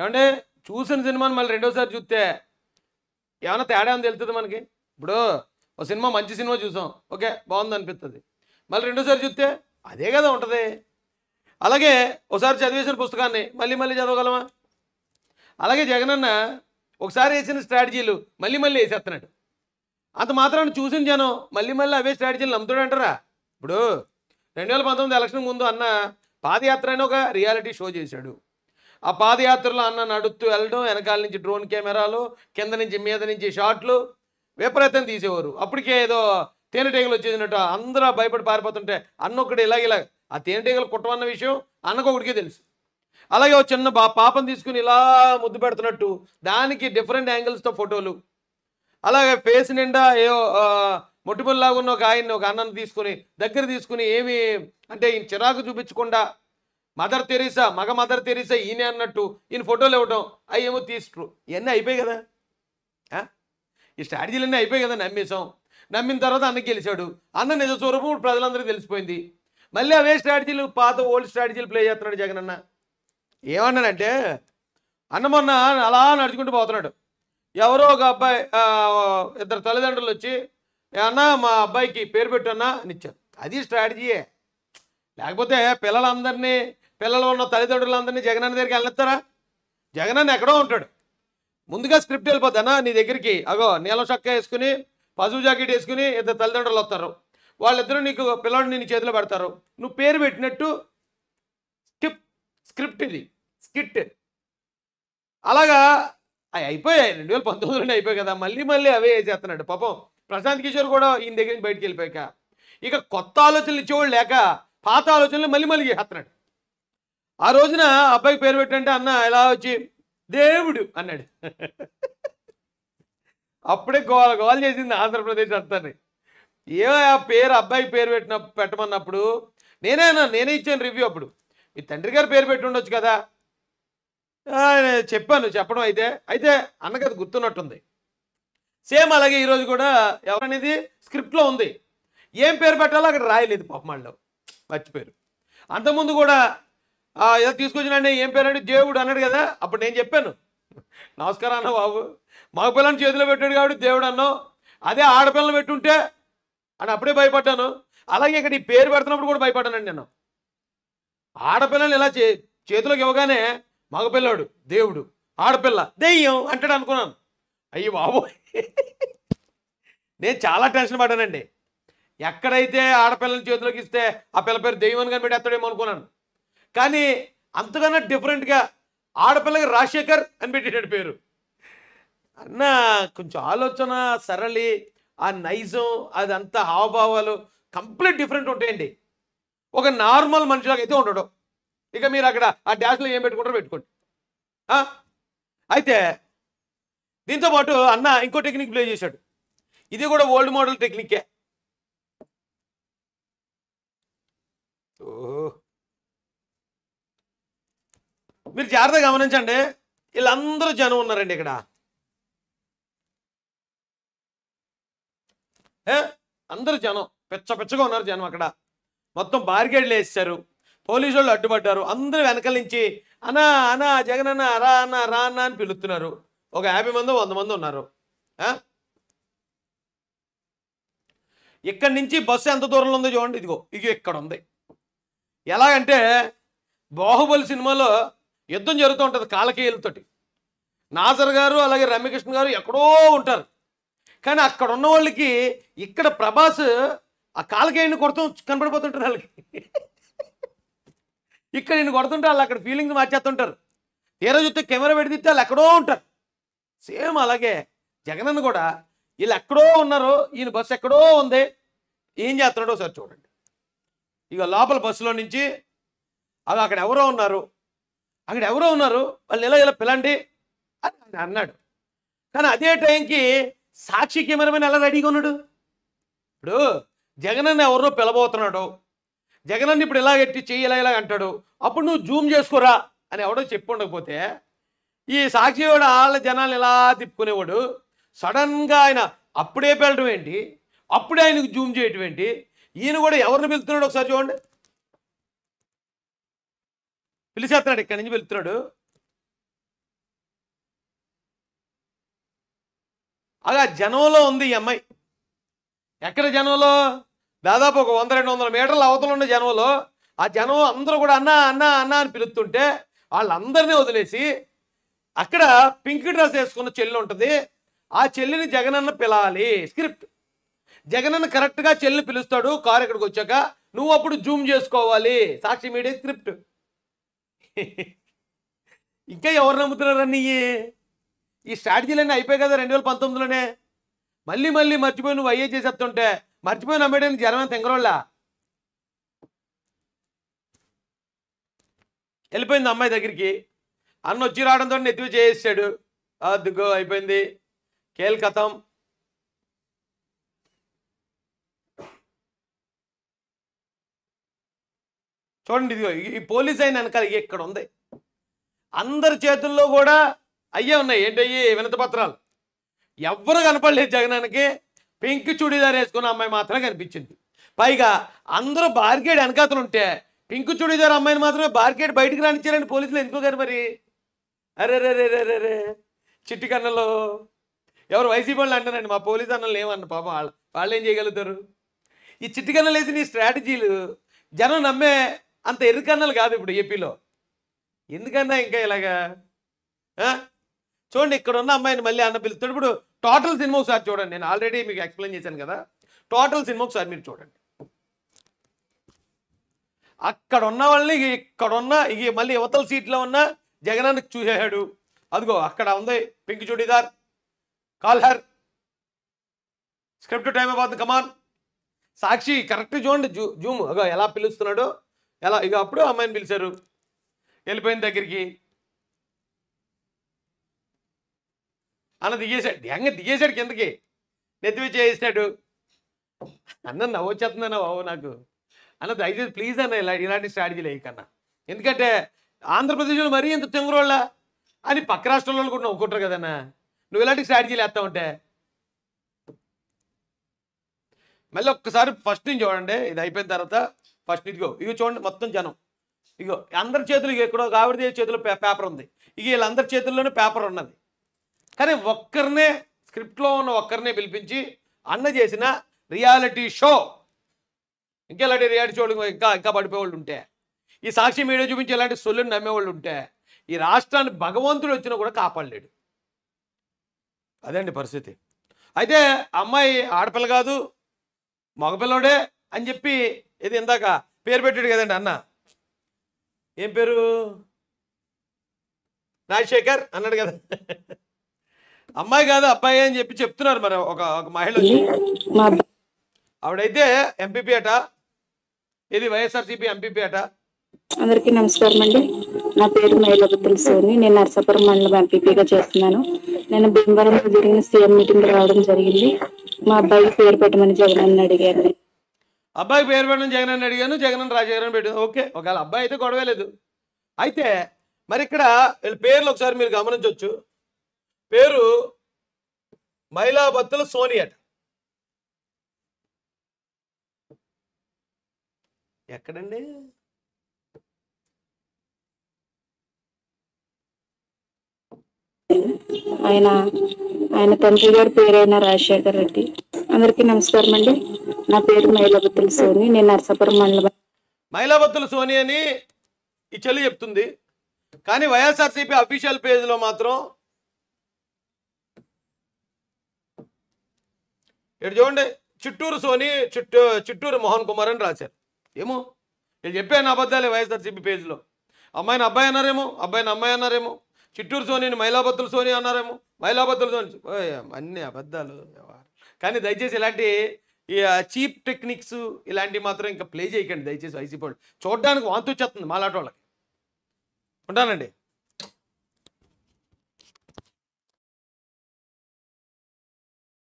ఏమంటే చూసిన సినిమాని మళ్ళీ రెండోసారి చూస్తే ఏమైనా తేడా అని తెలుస్తుంది మనకి ఇప్పుడు ఒక సినిమా మంచి సినిమా చూసాం ఓకే బాగుంది అనిపిస్తుంది మళ్ళీ రెండోసారి చూస్తే అదే కదా ఉంటుంది అలాగే ఒకసారి చదివేసిన పుస్తకాన్ని మళ్ళీ మళ్ళీ చదవగలమా అలాగే జగనన్న ఒకసారి వేసిన స్ట్రాటజీలు మళ్ళీ మళ్ళీ వేసేస్తున్నాడు అంత మాత్రాన్ని చూసిన జనం మళ్ళీ మళ్ళీ అవే స్ట్రాటజీలు నమ్ముతాడు అంటారా ఇప్పుడు రెండు వేల పంతొమ్మిది ఎలక్షన్ ముందు అన్న పాదయాత్ర అని ఒక రియాలిటీ షో చేశాడు ఆ పాదయాత్రలో అన్న నడుస్తూ వెళ్ళడం వెనకాల నుంచి డ్రోన్ కెమెరాలు కింద నుంచి మీద నుంచి షాట్లు విపరీతం తీసేవారు అప్పటికే ఏదో తేనెటీగలు వచ్చేసినట్టు అందరూ భయపడి పారిపోతుంటే ఒకటి ఇలాగ ఇలాగ ఆ తేనెటీగలు కుట్టమన్న విషయం అన్నకొకటికే తెలుసు అలాగే ఒక చిన్న బా పాపం తీసుకుని ఇలా ముద్దు పెడుతున్నట్టు దానికి డిఫరెంట్ యాంగిల్స్తో ఫోటోలు అలాగే ఫేస్ నిండా ఏ మొట్టిపల్లిలాగా ఉన్న ఒక ఆయన్ని ఒక అన్నను తీసుకుని దగ్గర తీసుకుని ఏమి అంటే చిరాకు చూపించకుండా మదర్ తెరీసా మగ మదర్ తెరీసా ఈయన అన్నట్టు ఈయన ఫోటోలు ఇవ్వటం అయ్యేమో తీసుకు ఇవన్నీ అయిపోయాయి కదా ఈ స్ట్రాటజీలన్నీ అయిపోయాయి కదా నమ్మేశాం నమ్మిన తర్వాత అన్న గెలిచాడు అన్న నిజ స్వరూపం ప్రజలందరికీ తెలిసిపోయింది మళ్ళీ అవే స్ట్రాటజీలు పాత ఓల్డ్ స్ట్రాటజీలు ప్లే చేస్తున్నాడు జగన్ అన్న ఏమన్నానంటే అన్న మొన్న అలా నడుచుకుంటూ పోతున్నాడు ఎవరో ఒక అబ్బాయి ఇద్దరు తల్లిదండ్రులు వచ్చి అన్న మా అబ్బాయికి పేరు పెట్టన్నా అన్న నిచ్చారు అది స్ట్రాటజీయే లేకపోతే పిల్లలందరినీ పిల్లలు ఉన్న తల్లిదండ్రులందరినీ జగన్ అన్న దగ్గరికి జగన్ అన్న ఎక్కడో ఉంటాడు ముందుగా స్క్రిప్ట్ వెళ్ళిపోతానా నీ దగ్గరికి అగో నీలం చక్క వేసుకుని పసుపు జాకెట్ వేసుకుని ఇద్దరు తల్లిదండ్రులు వస్తారు వాళ్ళిద్దరూ నీకు పిల్లడిని నీ చేతిలో పెడతారు నువ్వు పేరు పెట్టినట్టు స్కిప్ స్క్రిప్ట్ ఇది స్కిట్ అలాగా అవి అయిపోయాయి రెండు వేల పంతొమ్మిదిలోనే అయిపోయాయి కదా మళ్ళీ మళ్ళీ అవే చేస్తున్నాడు పాపం ప్రశాంత్ కిషోర్ కూడా ఈయన దగ్గర నుంచి బయటికి వెళ్ళిపోయాక ఇక కొత్త ఆలోచనలు ఇచ్చేవాళ్ళు లేక పాత ఆలోచనలు మళ్ళీ మళ్ళీ చేస్తున్నాడు ఆ రోజున అబ్బాయికి పేరు పెట్టంటే అన్న ఎలా వచ్చి దేవుడు అన్నాడు అప్పుడే గోల గోల చేసింది ఆంధ్రప్రదేశ్ అంతాన్ని ఏ ఆ పేరు అబ్బాయికి పేరు పెట్టిన పెట్టమన్నప్పుడు నేనే నేనే ఇచ్చాను రివ్యూ అప్పుడు మీ తండ్రి గారు పేరు పెట్టి ఉండొచ్చు కదా చెప్పాను చెప్పడం అయితే అయితే అన్నకి అది గుర్తున్నట్టుంది సేమ్ అలాగే ఈరోజు కూడా ఎవరనేది స్క్రిప్ట్లో ఉంది ఏం పేరు పెట్టాలో అక్కడ రాయలేదు పాపమాళ్ళు మర్చిపోయారు అంతకుముందు కూడా ఏదో తీసుకొచ్చినండి ఏం పేరండి దేవుడు అన్నాడు కదా అప్పుడు నేను చెప్పాను నమస్కారం అన్న బాబు మగ పిల్లని చేతిలో పెట్టాడు కాబట్టి దేవుడు అన్నావు అదే ఆడపిల్లని పెట్టుంటే అని అప్పుడే భయపడ్డాను అలాగే ఇక్కడ ఈ పేరు పెడుతున్నప్పుడు కూడా భయపడ్డానండి నేను ఆడపిల్లని ఇలా చే చేతిలోకి ఇవ్వగానే మగపిల్లాడు దేవుడు ఆడపిల్ల దెయ్యం అంటాడు అనుకున్నాను అయ్యి బాబు నేను చాలా టెన్షన్ పడ్డానండి ఎక్కడైతే ఆడపిల్లని చేతిలోకి ఇస్తే ఆ పిల్ల పేరు దెయ్యం అని కనిపెట్టి ఎత్తడేమో అనుకున్నాను కానీ అంతకన్నా డిఫరెంట్గా ఆడపిల్లకి రాజశేఖర్ అని పెట్టేటాడు పేరు అన్న కొంచెం ఆలోచన సరళి ఆ నైజం అదంతా హావభావాలు కంప్లీట్ డిఫరెంట్ ఉంటాయండి ఒక నార్మల్ మనిషిలాగా అయితే ఉండడం ఇక మీరు అక్కడ ఆ డాష్లో ఏం పెట్టుకుంటారో పెట్టుకోండి అయితే దీంతో పాటు అన్న ఇంకో టెక్నిక్ ప్లే చేశాడు ఇది కూడా ఓల్డ్ మోడల్ టెక్నికే ఓహో మీరు జాగ్రత్తగా గమనించండి వీళ్ళందరూ జనం ఉన్నారండి ఇక్కడ అందరూ జనం పెచ్చ పెచ్చగా ఉన్నారు జనం అక్కడ మొత్తం బార్గేడ్లు వేస్తారు పోలీసు వాళ్ళు అడ్డుపడ్డారు అందరూ వెనకల నుంచి అనా అనా జగన్ అన్న రా అన్న రా అన్న అని పిలుస్తున్నారు ఒక యాభై మంది వంద మంది ఉన్నారు ఇక్కడి నుంచి బస్సు ఎంత దూరంలో ఉందో చూడండి ఇదిగో ఇది ఇక్కడ ఉంది ఎలాగంటే బాహుబలి సినిమాలో యుద్ధం జరుగుతూ ఉంటుంది కాలకేయులతోటి నాజర్ గారు అలాగే రమ్యకృష్ణ గారు ఎక్కడో ఉంటారు కానీ అక్కడ ఉన్న వాళ్ళకి ఇక్కడ ప్రభాస్ ఆ కాలకేయుని కొడుతూ కనపడిపోతుంటారు వాళ్ళకి ఇక్కడ నేను కొడుతుంటే వాళ్ళు అక్కడ ఫీలింగ్ మార్చేస్తుంటారు తీరా చూస్తే కెమెరా పెడితే వాళ్ళు ఎక్కడో ఉంటారు సేమ్ అలాగే జగనన్న కూడా వీళ్ళు ఎక్కడో ఉన్నారు ఈయన బస్సు ఎక్కడో ఉంది ఏం చేస్తున్నాడో ఒకసారి చూడండి ఇక లోపల బస్సులో నుంచి అవి అక్కడ ఎవరో ఉన్నారు అక్కడ ఎవరో ఉన్నారు వాళ్ళు ఇలా ఇలా పిలండి అని ఆయన అన్నాడు కానీ అదే టైంకి సాక్షి కెమెరామెన్ ఎలా రెడీగా ఉన్నాడు ఇప్పుడు జగనన్న ఎవరో పిలబోతున్నాడు జగనన్న ఇప్పుడు ఇలా ఎట్టి చెయ్యి ఇలా ఇలా అంటాడు అప్పుడు నువ్వు జూమ్ చేసుకోరా అని ఎవడో చెప్పి ఉండకపోతే ఈ సాక్షి వాడు వాళ్ళ జనాలు ఇలా తిప్పుకునేవాడు సడన్గా ఆయన అప్పుడే పిలడం ఏంటి అప్పుడే ఆయనకు జూమ్ చేయటం ఏంటి ఈయన కూడా ఎవరిని పిలుతున్నాడు ఒకసారి చూడండి పిలిచేస్తున్నాడు ఇక్కడి నుంచి పిలుతున్నాడు అలా జనంలో ఉంది ఈ అమ్మాయి ఎక్కడ జనంలో దాదాపు ఒక వంద రెండు వందల మీటర్ల అవతల ఉన్న జనంలో ఆ జనం అందరూ కూడా అన్నా అన్నా అన్నా అని పిలుస్తుంటే వాళ్ళందరినీ వదిలేసి అక్కడ పింక్ డ్రెస్ వేసుకున్న చెల్లి ఉంటుంది ఆ చెల్లిని జగనన్న పిలవాలి స్క్రిప్ట్ జగనన్న కరెక్ట్గా చెల్లిని పిలుస్తాడు కారు ఇక్కడికి వచ్చాక నువ్వు అప్పుడు జూమ్ చేసుకోవాలి సాక్షి మీడియా స్క్రిప్ట్ ఇంకా ఎవరు నమ్ముతున్నారని ఈ స్ట్రాటజీలన్నీ అయిపోయాయి కదా రెండు వేల పంతొమ్మిదిలోనే మళ్ళీ మళ్ళీ మర్చిపోయి నువ్వు అయ్యే చేసేస్తుంటే మర్చిపోయి నమ్మేయడానికి జనం తెంగరోళ్ళ వెళ్ళిపోయింది అమ్మాయి దగ్గరికి అన్న వచ్చి రావడంతో నెత్తివి చేసేసాడు అద్దుగో అయిపోయింది కేల్ కథం చూడండి ఇదిగో ఈ పోలీస్ అయిన వెనకాల ఇక్కడ ఉంది అందరి చేతుల్లో కూడా అయ్యే ఉన్నాయి ఏంటి అయ్యి వినత పత్రాలు ఎవరు కనపడలేదు జగనానికి పింక్ చుడీదార్ వేసుకున్న అమ్మాయి మాత్రమే కనిపించింది పైగా అందరూ బార్గేడ్ వెనకాతలు ఉంటే పింక్ చుడీదార్ అమ్మాయిని మాత్రమే బార్గేడ్ బయటికి రానిచ్చారని పోలీసులు ఎందుకు గారు మరి అరే రే రే రే రే చిట్టి కన్నలో ఎవరు వైసీపీ వాళ్ళు అంటారండి మా పోలీసు అన్నలు ఏమన్న పాప వాళ్ళు వాళ్ళు ఏం చేయగలుగుతారు ఈ చిట్టి కన్నలు వేసిన ఈ స్ట్రాటజీలు జనం నమ్మే అంత ఎరుకన్నలు కాదు ఇప్పుడు ఏపీలో ఎందుకన్నా ఇంకా ఇలాగా చూడండి ఇక్కడ ఉన్న అమ్మాయిని మళ్ళీ అన్న పిలుస్తాడు ఇప్పుడు టోటల్ సినిమా ఒకసారి చూడండి నేను ఆల్రెడీ మీకు ఎక్స్ప్లెయిన్ చేశాను కదా టోటల్ సినిమా ఒకసారి మీరు చూడండి అక్కడ ఉన్న వాళ్ళని ఇక్కడున్న ఇక మళ్ళీ యువతల సీట్లో ఉన్న జగనానికి చూసేశాడు అదిగో అక్కడ ఉంది పింక్ చుడీదార్ కాల్హర్ స్క్రిప్ట్ టైం అయిపోతుంది కమాన్ సాక్షి కరెక్ట్ చూడండి జూ జూమ్ ఎలా పిలుస్తున్నాడు ఎలా ఇక అప్పుడు అమ్మాయిని పిలిచారు వెళ్ళిపోయిన దగ్గరికి అన్న దిగేశాడు ఎంగ దిగేశాడు కిందకి నెత్తి చేసాడు అన్న నవ్వొచ్చేస్తుందన్న బాబు నాకు అన్న దయచేసి ప్లీజ్ అన్న ఇలా ఇలాంటి స్ట్రాటజీ లేకన్నా ఎందుకంటే ఆంధ్రప్రదేశ్లో మరీ ఇంత తింగరోళ్ళ అని పక్క రాష్ట్రంలో కూడా నవ్వుకుంటారు కదన్నా నువ్వు ఇలాంటి స్ట్రాటజీ వేస్తా ఉంటే మళ్ళీ ఒక్కసారి ఫస్ట్ నుంచి చూడండి ఇది అయిపోయిన తర్వాత ఫస్ట్ ఇదిగో ఇవి చూడండి మొత్తం జనం ఇగో అందరి చేతులు ఎక్కడో ఆవిడ చేతిలో పేపర్ ఉంది ఇక వీళ్ళందరి చేతుల్లోనే పేపర్ ఉన్నది కానీ ఒక్కరినే స్క్రిప్ట్లో ఉన్న ఒక్కరినే పిలిపించి అన్న చేసిన రియాలిటీ షో ఇంకా ఇలాంటి రియాలిటీ షో ఇంకా ఇంకా పడిపోయేవాళ్ళు ఉంటే ఈ సాక్షి మీడియా చూపించి ఇలాంటి సొల్లుని నమ్మేవాళ్ళు ఉంటే ఈ రాష్ట్రాన్ని భగవంతుడు వచ్చినా కూడా కాపాడలేడు అండి పరిస్థితి అయితే అమ్మాయి ఆడపిల్ల కాదు మగపిల్లడే అని చెప్పి ఇది ఇందాక పేరు పెట్టాడు కదండి అన్న ఏం పేరు రాజశేఖర్ అన్నాడు కదా అమ్మాయి కాదు అబ్బాయి అని చెప్పి చెప్తున్నారు మరి ఒక ఒక మహిళ ఆవిడైతే ఎంపీపీ అట ఇది వైఎస్ఆర్సీపీ ఎంపీపీ అట అందరికీ నమస్కారం అండి నా పేరు మహిళ సోని నేను నర్సాపురం మండలం ఎంపీపీగా చేస్తున్నాను నేను భీమవరంలో జరిగిన సీఎం మీటింగ్ రావడం జరిగింది మా అబ్బాయికి పేరు పెట్టమని జగన్ అడిగాను అబ్బాయి పేరు పెట్టడం జగన్ అని అడిగాను జగన్ అని రాజగన్ పెట్టాను ఓకే ఒకవేళ అబ్బాయి అయితే గొడవలేదు అయితే మరి ఇక్కడ వీళ్ళ పేర్లు ఒకసారి మీరు గమనించవచ్చు పేరు మైలాబత్తుల సోని అట ఎక్కడండి ఆయన ఆయన తండ్రి గారి పేరైన రాజశేఖర్ రెడ్డి అందరికీ నమస్కారం అండి నా పేరు మైలాబత్తుల సోని నేను నర్సాపురం మండలం మైలాబత్తుల సోని అని ఈ చెల్లి చెప్తుంది కానీ వైఎస్ఆర్సీపీ అఫీషియల్ పేజ్లో మాత్రం ఇటు చూడండి చిట్టూరు సోని చిట్టూ చిట్టూరు మోహన్ కుమార్ అని రాశారు ఏమో వీళ్ళు చెప్పాను అబద్దాలు వైఎస్ఆర్సీపీ పేజ్లో అమ్మాయిని అబ్బాయి అన్నారేమో అబ్బాయిని అమ్మాయి అన్నారేమో చిట్టూరు సోనిని మైలాబత్తుల సోని అన్నారేమో మైలాబత్తుల సోని అన్ని అబద్ధాలు కానీ దయచేసి ఇలాంటి చీప్ టెక్నిక్స్ ఇలాంటివి మాత్రం ఇంకా ప్లే చేయకండి దయచేసి వైసీపీ వాళ్ళు చూడడానికి వాంతి వచ్చేస్తుంది మాలాట వాళ్ళకి ఉంటానండి